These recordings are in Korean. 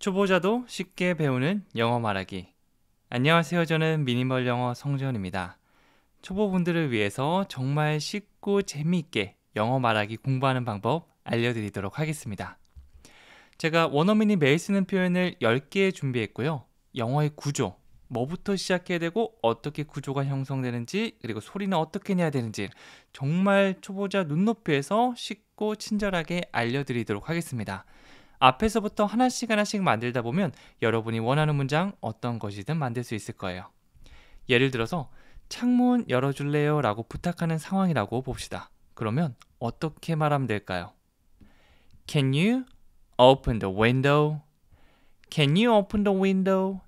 초보자도 쉽게 배우는 영어 말하기. 안녕하세요. 저는 미니멀 영어 성재현입니다. 초보분들을 위해서 정말 쉽고 재미있게 영어 말하기 공부하는 방법 알려드리도록 하겠습니다. 제가 원어민이 매일 쓰는 표현을 10개 준비했고요. 영어의 구조, 뭐부터 시작해야 되고 어떻게 구조가 형성되는지 그리고 소리는 어떻게 내야 되는지 정말 초보자 눈높이에서 쉽고 친절하게 알려드리도록 하겠습니다. 앞에서부터 하나씩 하나씩 만들다 보면 여러분이 원하는 문장 어떤 것이든 만들 수 있을 거예요. 예를 들어서 창문 열어줄래요? 라고 부탁하는 상황이라고 봅시다. 그러면 어떻게 말하면 될까요? Can you open the window? Can you open the window?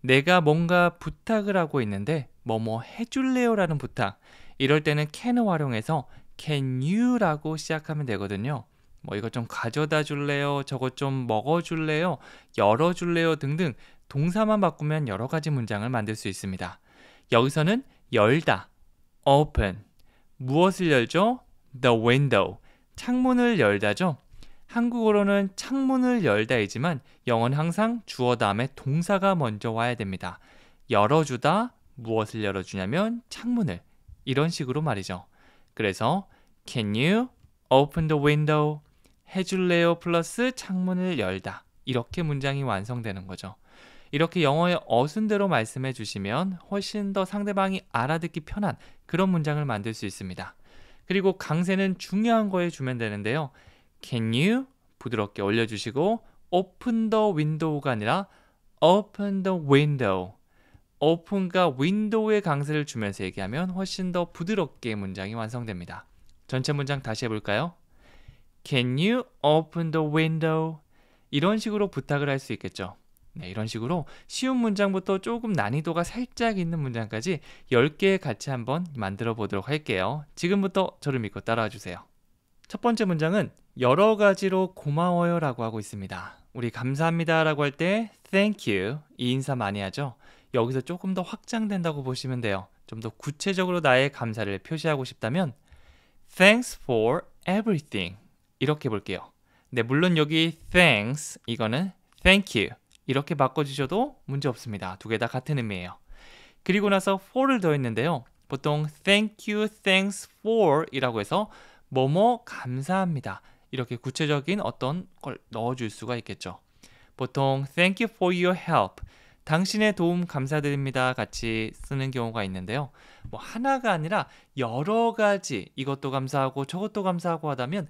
내가 뭔가 부탁을 하고 있는데 뭐뭐 뭐 해줄래요? 라는 부탁. 이럴 때는 can을 활용해서 can you라고 시작하면 되거든요. 뭐이거좀 가져다 줄래요? 저것 좀 먹어 줄래요? 열어 줄래요? 등등 동사만 바꾸면 여러 가지 문장을 만들 수 있습니다. 여기서는 열다 open 무엇을 열죠? the window 창문을 열다죠. 한국어로는 창문을 열다이지만 영어는 항상 주어 다음에 동사가 먼저 와야 됩니다. 열어주다 무엇을 열어주냐면 창문을 이런 식으로 말이죠. 그래서 can you open the window 해줄래요 플러스 창문을 열다. 이렇게 문장이 완성되는 거죠. 이렇게 영어의 어순대로 말씀해 주시면 훨씬 더 상대방이 알아듣기 편한 그런 문장을 만들 수 있습니다. 그리고 강세는 중요한 거에 주면 되는데요. Can you 부드럽게 올려주시고 open the window가 아니라 open the window open과 window의 강세를 주면서 얘기하면 훨씬 더 부드럽게 문장이 완성됩니다. 전체 문장 다시 해볼까요? Can you open the window? 이런 식으로 부탁을 할 수 있겠죠. 네, 이런 식으로 쉬운 문장부터 조금 난이도가 살짝 있는 문장까지 10개 같이 한번 만들어 보도록 할게요. 지금부터 저를 믿고 따라와 주세요. 첫 번째 문장은 여러 가지로 고마워요 라고 하고 있습니다. 우리 감사합니다 라고 할 때 thank you 이 인사 많이 하죠. 여기서 조금 더 확장된다고 보시면 돼요. 좀 더 구체적으로 나의 감사를 표시하고 싶다면 thanks for everything 이렇게 볼게요. 네, 물론 여기 thanks 이거는 thank you 이렇게 바꿔주셔도 문제없습니다. 두 개 다 같은 의미예요. 그리고 나서 for를 더했는데요. 보통 thank you, thanks for 이라고 해서 뭐뭐 감사합니다. 이렇게 구체적인 어떤 걸 넣어줄 수가 있겠죠. 보통 thank you for your help, 당신의 도움 감사드립니다 같이 쓰는 경우가 있는데요. 뭐 하나가 아니라 여러 가지 이것도 감사하고 저것도 감사하고 하다면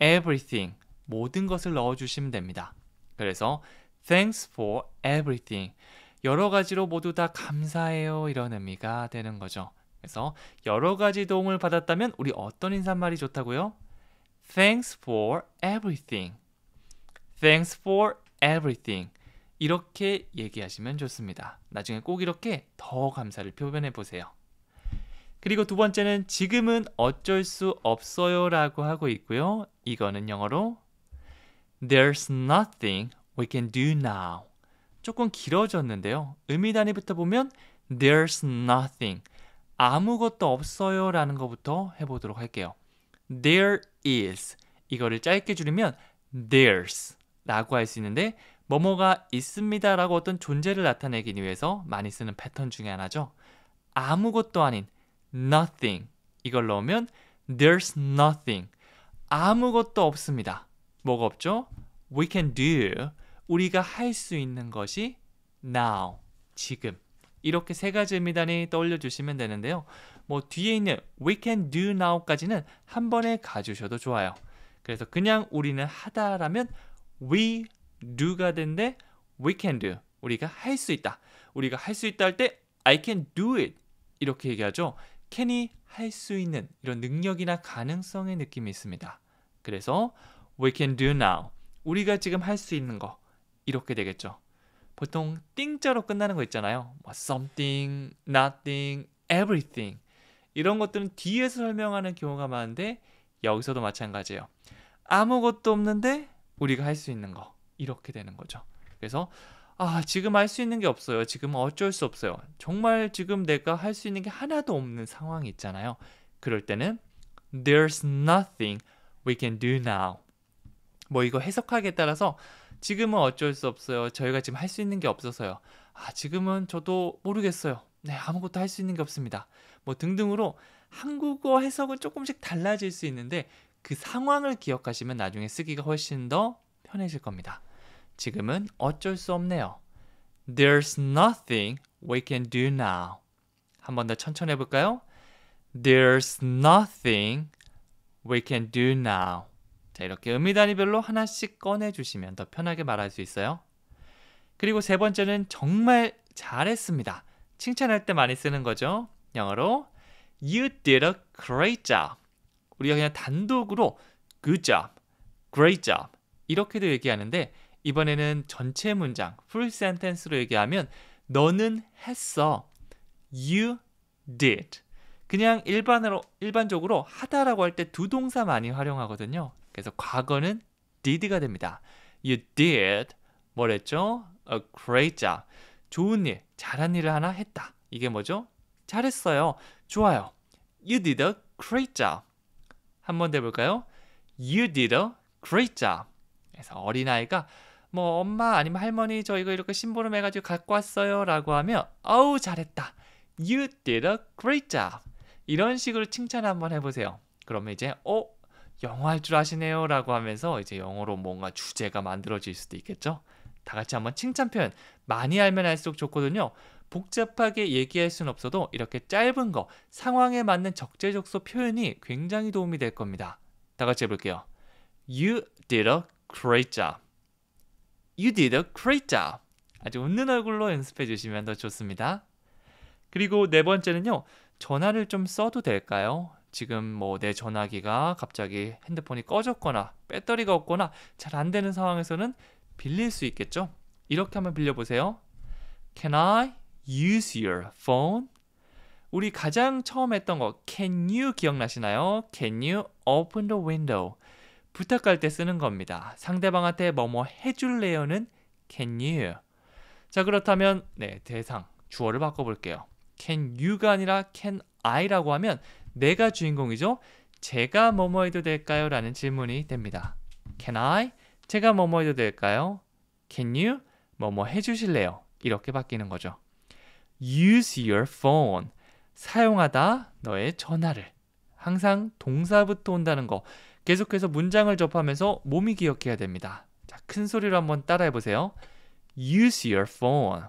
everything 모든 것을 넣어주시면 됩니다. 그래서 thanks for everything 여러 가지로 모두 다 감사해요 이런 의미가 되는 거죠. 그래서 여러 가지 도움을 받았다면 우리 어떤 인사말이 좋다고요? Thanks for everything. Thanks for everything. 이렇게 얘기하시면 좋습니다. 나중에 꼭 이렇게 더 감사를 표현해 보세요. 그리고 두 번째는 지금은 어쩔 수 없어요 라고 하고 있고요. 이거는 영어로 There's nothing we can do now. 조금 길어졌는데요. 의미 단위부터 보면 There's nothing. 아무것도 없어요 라는 것부터 해보도록 할게요. There is. 이거를 짧게 줄이면 There's 라고 할 수 있는데 뭐뭐가 있습니다 라고 어떤 존재를 나타내기 위해서 많이 쓰는 패턴 중에 하나죠. 아무것도 아닌 nothing 이걸 넣으면 there's nothing 아무것도 없습니다. 뭐가 없죠? We can do. 우리가 할 수 있는 것이 now. 지금. 이렇게 세 가지 의미단이 떠올려 주시면 되는데요. 뭐 뒤에 있는 we can do now까지는 한 번에 가주셔도 좋아요. 그래서 그냥 우리는 하다라면 we do가 된데 we can do 우리가 할 수 있다. 우리가 할 수 있다 할 때 I can do it 이렇게 얘기하죠. can이 할 수 있는 이런 능력이나 가능성의 느낌이 있습니다. 그래서 we can do now. 우리가 지금 할 수 있는 거 이렇게 되겠죠. 보통 띵자로 끝나는 거 있잖아요. 뭐 something, nothing, everything 이런 것들은 뒤에서 설명하는 경우가 많은데 여기서도 마찬가지예요. 아무것도 없는데 우리가 할 수 있는 거 이렇게 되는 거죠. 그래서 아 지금 할 수 있는 게 없어요. 지금 어쩔 수 없어요. 정말 지금 내가 할 수 있는 게 하나도 없는 상황이 있잖아요. 그럴 때는 there's nothing we can do now. 뭐 이거 해석하기에 따라서 지금은 어쩔 수 없어요. 저희가 지금 할 수 있는 게 없어서요. 아, 지금은 저도 모르겠어요. 네, 아무것도 할 수 있는 게 없습니다. 뭐 등등으로 한국어 해석은 조금씩 달라질 수 있는데 그 상황을 기억하시면 나중에 쓰기가 훨씬 더 편해질 겁니다. 지금은 어쩔 수 없네요. There's nothing we can do now. 한 번 더 천천히 해볼까요? There's nothing we can do now. 자, 이렇게 의미 단위별로 하나씩 꺼내 주시면 더 편하게 말할 수 있어요. 그리고 세 번째는 정말 잘했습니다. 칭찬할 때 많이 쓰는 거죠. 영어로 you did a great job. 우리가 그냥 단독으로 good job, great job 이렇게도 얘기하는데 이번에는 전체 문장 full s e n t e n c e 로 얘기하면 너는 했어. you did. 그냥 일반으로 일반적으로 하다라고 할 때 두 동사 많이 활용하거든요. 그래서 과거는 did가 됩니다. You did 뭐랬죠? A great job. 좋은 일, 잘한 일을 하나 했다. 이게 뭐죠? 잘했어요. 좋아요. You did a great job. 한 번 더 해볼까요? You did a great job. 그래서 어린아이가 뭐 엄마 아니면 할머니 저 이거 이렇게 심부름 해가지고 갖고 왔어요 라고 하면 어우 잘했다. You did a great job. 이런 식으로 칭찬 한번 해보세요. 그러면 이제 어 영어 할 줄 아시네요라고 하면서 이제 영어로 뭔가 주제가 만들어질 수도 있겠죠. 다 같이 한번 칭찬 표현 많이 알면 알수록 좋거든요. 복잡하게 얘기할 수는 없어도 이렇게 짧은 거 상황에 맞는 적재적소 표현이 굉장히 도움이 될 겁니다. 다 같이 해볼게요. You did a great job. You did a great job. 아주 웃는 얼굴로 연습해 주시면 더 좋습니다. 그리고 네 번째는요. 전화를 좀 써도 될까요? 지금 뭐 내 전화기가 갑자기 핸드폰이 꺼졌거나 배터리가 없거나 잘 안 되는 상황에서는 빌릴 수 있겠죠? 이렇게 한번 빌려보세요. Can I use your phone? 우리 가장 처음 했던 거 Can you 기억나시나요? Can you open the window? 부탁할 때 쓰는 겁니다. 상대방한테 뭐 뭐 해줄래요는 Can you? 자 그렇다면 네 대상 주어를 바꿔볼게요. can you가 아니라 can I라고 하면 내가 주인공이죠. 제가 뭐뭐 해도 될까요? 라는 질문이 됩니다. Can I? 제가 뭐뭐 해도 될까요? Can you? 뭐뭐 해주실래요? 이렇게 바뀌는 거죠. Use your phone. 사용하다 너의 전화를. 항상 동사부터 온다는 거. 계속해서 문장을 접하면서 몸이 기억해야 됩니다. 자, 큰 소리로 한번 따라해 보세요. Use your phone.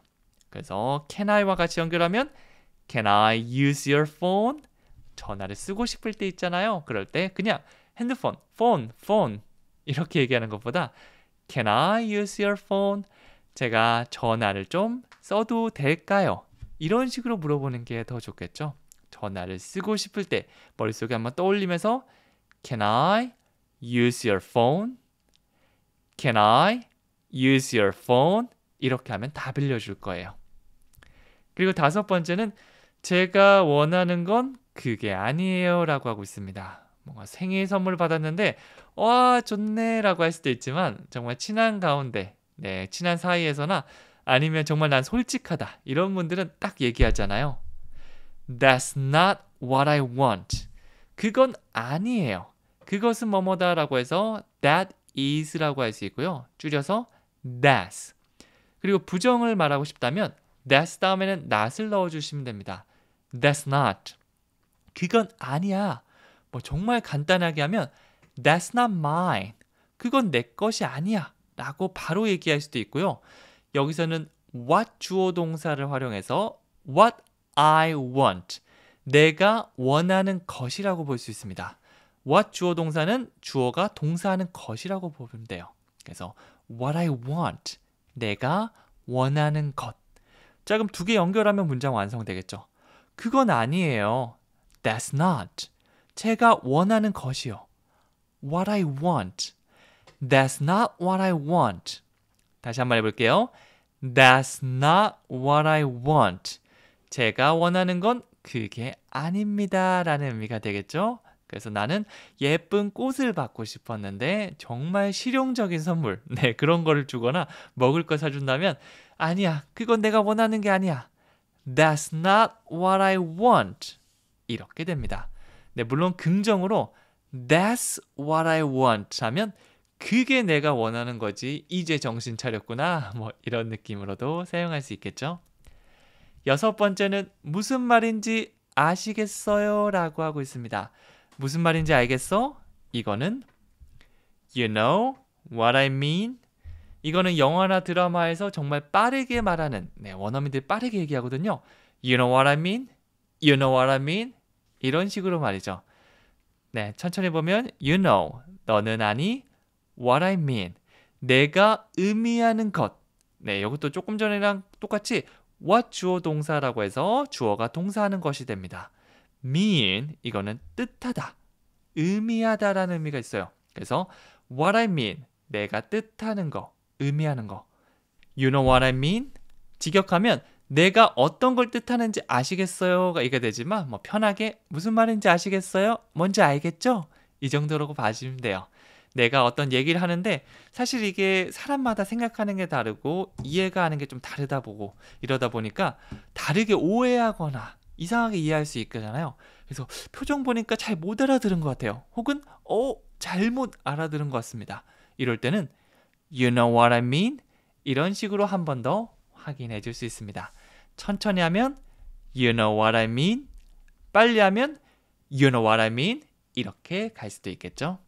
그래서 can I와 같이 연결하면 Can I use your phone? 전화를 쓰고 싶을 때 있잖아요. 그럴 때 그냥 핸드폰, phone, phone 이렇게 얘기하는 것보다 Can I use your phone? 제가 전화를 좀 써도 될까요? 이런 식으로 물어보는 게 더 좋겠죠. 전화를 쓰고 싶을 때 머릿속에 한번 떠올리면서 Can I use your phone? Can I use your phone? 이렇게 하면 다 빌려줄 거예요. 그리고 다섯 번째는 제가 원하는 건 그게 아니에요 라고 하고 있습니다. 뭔가 생일 선물 받았는데 와 어, 아, 좋네 라고 할 수도 있지만 정말 친한 가운데 네 친한 사이에서나 아니면 정말 난 솔직하다 이런 분들은 딱 얘기하잖아요. That's not what I want. 그건 아니에요. 그것은 뭐뭐다 라고 해서 that is 라고 할 수 있고요. 줄여서 that's. 그리고 부정을 말하고 싶다면 that's 다음에는 not을 넣어주시면 됩니다. That's not. 그건 아니야. 뭐 정말 간단하게 하면 That's not mine. 그건 내 것이 아니야. 라고 바로 얘기할 수도 있고요. 여기서는 what 주어 동사를 활용해서 what I want. 내가 원하는 것이라고 볼 수 있습니다. what 주어 동사는 주어가 동사하는 것이라고 보면 돼요. 그래서 what I want. 내가 원하는 것. 자, 그럼 두 개 연결하면 문장 완성되겠죠. 그건 아니에요. That's not. 제가 원하는 것이요. What I want. That's not what I want. 다시 한 번 해볼게요. That's not what I want. 제가 원하는 건 그게 아닙니다. 라는 의미가 되겠죠? 그래서 나는 예쁜 꽃을 받고 싶었는데 정말 실용적인 선물, 네, 그런 거를 주거나 먹을 거 사준다면 아니야, 그건 내가 원하는 게 아니야. That's not what I want. 이렇게 됩니다. 네, 물론 긍정으로 That's what I want 하면 그게 내가 원하는 거지 이제 정신 차렸구나 뭐 이런 느낌으로도 사용할 수 있겠죠. 여섯 번째는 무슨 말인지 아시겠어요? 라고 하고 있습니다. 무슨 말인지 알겠어? 이거는 You know what I mean? 이거는 영화나 드라마에서 정말 빠르게 말하는 네, 원어민들 빠르게 얘기하거든요. You know what I mean? You know what I mean? 이런 식으로 말이죠. 네, 천천히 보면 you know 너는 아니 what I mean 내가 의미하는 것. 네, 이것도 조금 전이랑 똑같이 what 주어 동사라고 해서 주어가 동사하는 것이 됩니다. mean 이거는 뜻하다, 의미하다라는 의미가 있어요. 그래서 what I mean 내가 뜻하는 거 의미하는 거. You know what I mean? 직역하면 내가 어떤 걸 뜻하는지 아시겠어요가 이게 되지만 뭐 편하게 무슨 말인지 아시겠어요? 뭔지 알겠죠? 이 정도라고 봐주면 돼요. 내가 어떤 얘기를 하는데 사실 이게 사람마다 생각하는 게 다르고 이해가 하는 게 좀 다르다 보고 이러다 보니까 다르게 오해하거나 이상하게 이해할 수 있잖아요. 그래서 표정 보니까 잘 못 알아들은 것 같아요. 혹은 어 잘못 알아들은 것 같습니다. 이럴 때는 You know what I mean? 이런 식으로 한 번 더 확인해 줄 수 있습니다. 천천히 하면 You know what I mean? 빨리 하면 You know what I mean? 이렇게 갈 수도 있겠죠.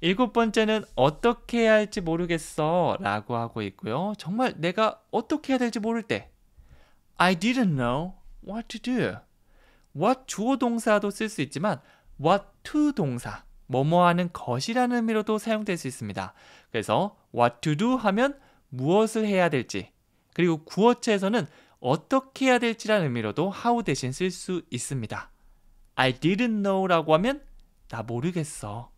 일곱 번째는 어떻게 해야 할지 모르겠어 라고 하고 있고요. 정말 내가 어떻게 해야 될지 모를 때 I didn't know what to do. what 주어 동사도 쓸 수 있지만 what to 동사 뭐뭐 하는 것이라는 의미로도 사용될 수 있습니다. 그래서 what to do 하면 무엇을 해야 될지 그리고 구어체에서는 어떻게 해야 될지라는 의미로도 how 대신 쓸 수 있습니다. I didn't know라고 하면 나 모르겠어.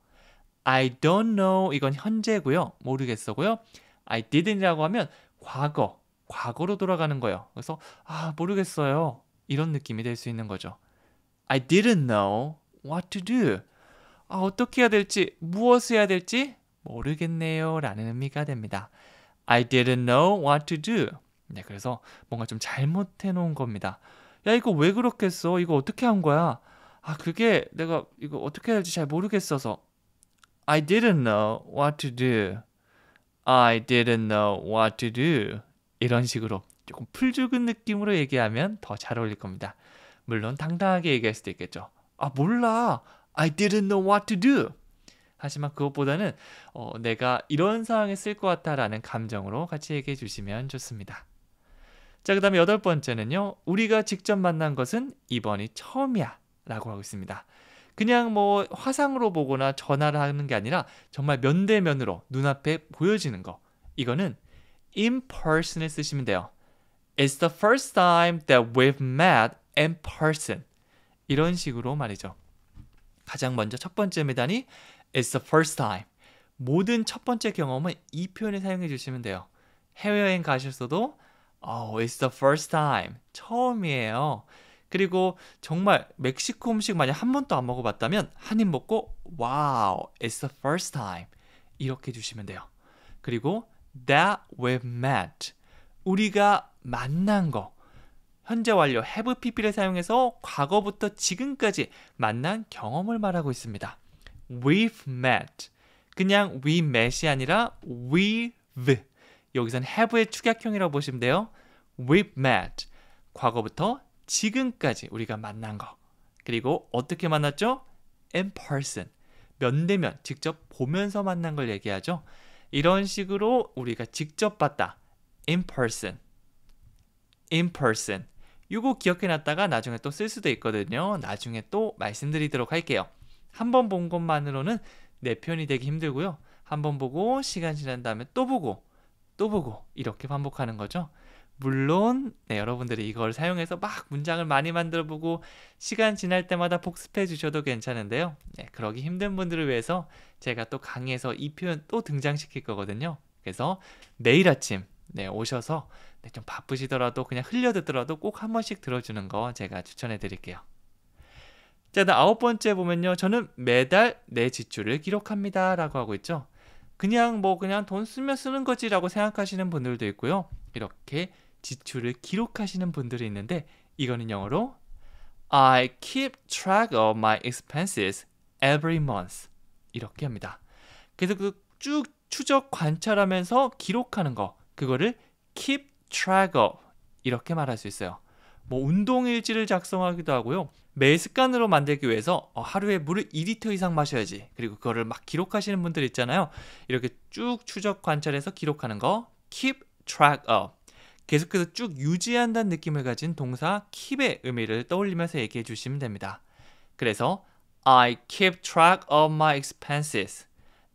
I don't know 이건 현재고요. 모르겠어고요. I didn't이라고 하면 과거, 과거로 돌아가는 거예요. 그래서 아 모르겠어요. 이런 느낌이 될 수 있는 거죠. I didn't know what to do. 아 어떻게 해야 될지, 무엇을 해야 될지 모르겠네요 라는 의미가 됩니다. I didn't know what to do. 네, 그래서 뭔가 좀 잘못해 놓은 겁니다. 야, 이거 왜 그렇게 써? 이거 어떻게 한 거야? 아, 그게 내가 이거 어떻게 해야 할지 잘 모르겠어서. I didn't know what to do. I didn't know what to do. 이런 식으로 조금 풀죽은 느낌으로 얘기하면 더 잘 어울릴 겁니다. 물론 당당하게 얘기할 수도 있겠죠. 아, 몰라. I didn't know what to do. 하지만 그것보다는 어, 내가 이런 상황에 쓸 것 같다라는 감정으로 같이 얘기해 주시면 좋습니다. 자, 그 다음에 여덟 번째는요. 우리가 직접 만난 것은 이번이 처음이야 라고 하고 있습니다. 그냥 뭐 화상으로 보거나 전화를 하는 게 아니라 정말 면대면으로 눈앞에 보여지는 거. 이거는 in person을 쓰시면 돼요. It's the first time that we've met in person. 이런 식으로 말이죠. 가장 먼저 첫 번째 메단이 It's the first time. 모든 첫 번째 경험은 이 표현을 사용해 주시면 돼요. 해외여행 가셨어도 Oh, it's the first time. 처음이에요. 그리고 정말 멕시코 음식 만약 한 번도 안 먹어봤다면 한 입 먹고 Wow, it's the first time. 이렇게 주시면 돼요. 그리고 That w e met. 우리가 만난 거. 현재 완료 have pp를 사용해서 과거부터 지금까지 만난 경험을 말하고 있습니다. we've met. 그냥 we met이 아니라 we've. 여기선 have의 축약형이라고 보시면 돼요. we've met. 과거부터 지금까지 우리가 만난 거. 그리고 어떻게 만났죠? in person. 면대면 직접 보면서 만난 걸 얘기하죠. 이런 식으로 우리가 직접 봤다. in person. in person. 이거 기억해 놨다가 나중에 또 쓸 수도 있거든요. 나중에 또 말씀드리도록 할게요. 한번본 것만으로는 내 편이 되기 힘들고요. 한 번 보고 시간 지난 다음에 또 보고 또 보고 이렇게 반복하는 거죠. 물론 네, 여러분들이 이걸 사용해서 막 문장을 많이 만들어 보고 시간 지날 때마다 복습해 주셔도 괜찮은데요. 네, 그러기 힘든 분들을 위해서 제가 또 강의에서 이 표현 또 등장시킬 거거든요. 그래서 매일 아침 네, 오셔서 네, 좀 바쁘시더라도 그냥 흘려 듣더라도 꼭 한 번씩 들어주는 거 제가 추천해 드릴게요. 자, 다 아홉 번째 보면요. 저는 매달 내 지출을 기록합니다라고 하고 있죠. 그냥 뭐 그냥 돈 쓰면 쓰는 거지라고 생각하시는 분들도 있고요. 이렇게 지출을 기록하시는 분들이 있는데 이거는 영어로 I keep track of my expenses every month 이렇게 합니다. 계속 그 쭉 추적 관찰하면서 기록하는 거 그거를 keep track of 이렇게 말할 수 있어요. 뭐 운동 일지를 작성하기도 하고요. 매 습관으로 만들기 위해서 어, 하루에 물을 2리터 이상 마셔야지. 그리고 그거를 막 기록하시는 분들 있잖아요. 이렇게 쭉 추적 관찰해서 기록하는 거 keep track of. 계속해서 쭉 유지한다는 느낌을 가진 동사 keep의 의미를 떠올리면서 얘기해 주시면 됩니다. 그래서 I keep track of my expenses.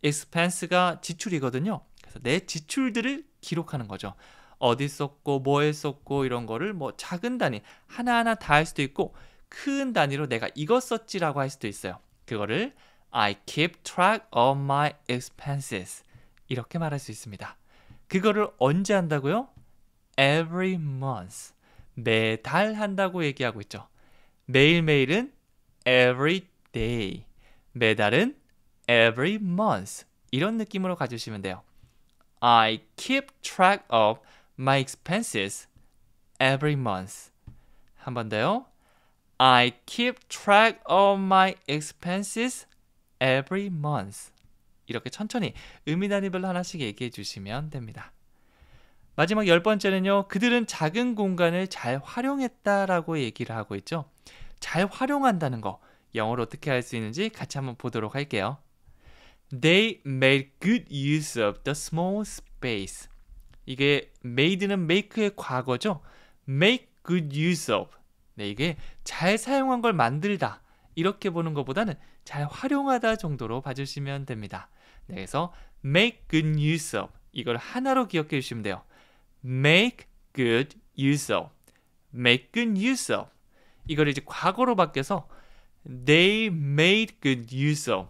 expense가 지출이거든요. 그래서 내 지출들을 기록하는 거죠. 어디 썼고 뭐에 썼고 이런 거를 뭐 작은 단위 하나하나 다 할 수도 있고 큰 단위로 내가 이거 썼지라고 할 수도 있어요. 그거를 I keep track of my expenses 이렇게 말할 수 있습니다. 그거를 언제 한다고요? Every month 매달 한다고 얘기하고 있죠. 매일매일은 every day 매달은 every month 이런 느낌으로 가주시면 돼요. I keep track of my expenses every month. 한 번 더요. I keep track of my expenses every month. 이렇게 천천히 의미 단위별로 하나씩 얘기해 주시면 됩니다. 마지막 열 번째는요. 그들은 작은 공간을 잘 활용했다라고 얘기를 하고 있죠. 잘 활용한다는 거 영어로 어떻게 할 수 있는지 같이 한번 보도록 할게요. They made good use of the small space. 이게 made는 make의 과거죠. make good use of. 네, 이게 잘 사용한 걸 만들다. 이렇게 보는 것보다는 잘 활용하다 정도로 봐주시면 됩니다. 네, 그래서 make good use of. 이걸 하나로 기억해 주시면 돼요. make good use of. make good use of. 이걸 이제 과거로 바뀌어서 they made good use of.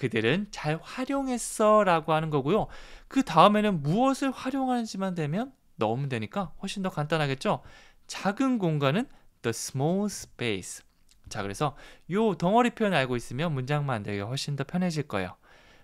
그들은 잘 활용했어 라고 하는 거고요. 그 다음에는 무엇을 활용하는지만 되면 넣으면 되니까 훨씬 더 간단하겠죠. 작은 공간은 the small space. 자, 그래서 요 덩어리 표현 알고 있으면 문장 만들기가 훨씬 더 편해질 거예요.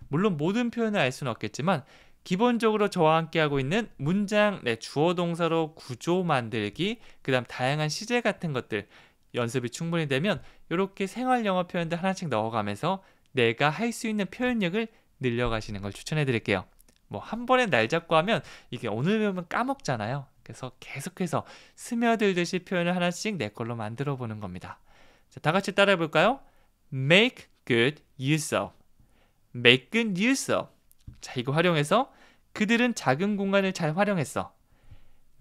물론 모든 표현을 알 수는 없겠지만 기본적으로 저와 함께 하고 있는 문장, 네, 주어 동사로 구조 만들기, 그다음 다양한 시제 같은 것들 연습이 충분히 되면 이렇게 생활 영어 표현들 하나씩 넣어가면서 내가 할 수 있는 표현력을 늘려가시는 걸 추천해 드릴게요. 뭐 한 번에 날 잡고 하면 이게 오늘 배우면 까먹잖아요. 그래서 계속해서 스며들듯이 표현을 하나씩 내 걸로 만들어 보는 겁니다. 자, 다 같이 따라해 볼까요? Make good use of. Make good use of. 자, 이거 활용해서 그들은 작은 공간을 잘 활용했어.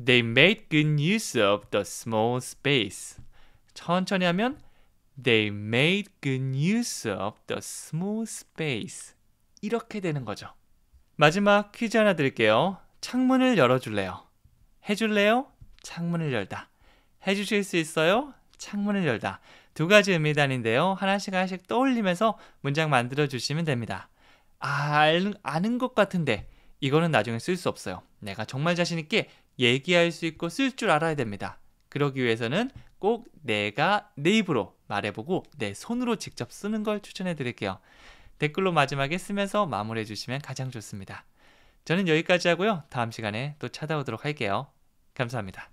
They made good use of the small space. 천천히 하면 They made good use of the small space. 이렇게 되는 거죠. 마지막 퀴즈 하나 드릴게요. 창문을 열어줄래요? 해줄래요? 창문을 열다. 해주실 수 있어요? 창문을 열다. 두 가지 의미단인데요. 하나씩 하나씩 떠올리면서 문장 만들어 주시면 됩니다. 아, 아는 것 같은데 이거는 나중에 쓸 수 없어요. 내가 정말 자신있게 얘기할 수 있고 쓸 줄 알아야 됩니다. 그러기 위해서는 꼭 내가 내 입으로 말해보고 내 손으로 직접 쓰는 걸 추천해 드릴게요. 댓글로 마지막에 쓰면서 마무리해 주시면 가장 좋습니다. 저는 여기까지 하고요. 다음 시간에 또 찾아오도록 할게요. 감사합니다.